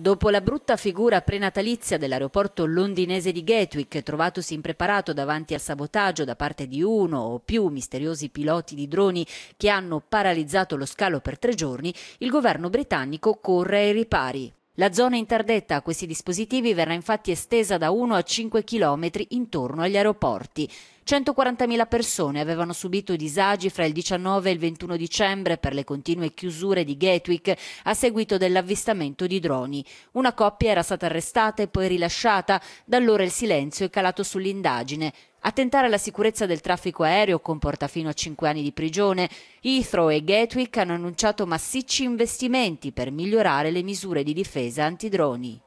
Dopo la brutta figura prenatalizia dell'aeroporto londinese di Gatwick, trovatosi impreparato davanti al sabotaggio da parte di uno o più misteriosi piloti di droni che hanno paralizzato lo scalo per tre giorni, il governo britannico corre ai ripari. La zona interdetta a questi dispositivi verrà infatti estesa da 1 a 5 km intorno agli aeroporti. 140.000 persone avevano subito disagi fra il 19 e il 21 dicembre per le continue chiusure di Gatwick a seguito dell'avvistamento di droni. Una coppia era stata arrestata e poi rilasciata, da allora il silenzio è calato sull'indagine. Attentare alla sicurezza del traffico aereo comporta fino a 5 anni di prigione. Heathrow e Gatwick hanno annunciato massicci investimenti per migliorare le misure di difesa antidroni.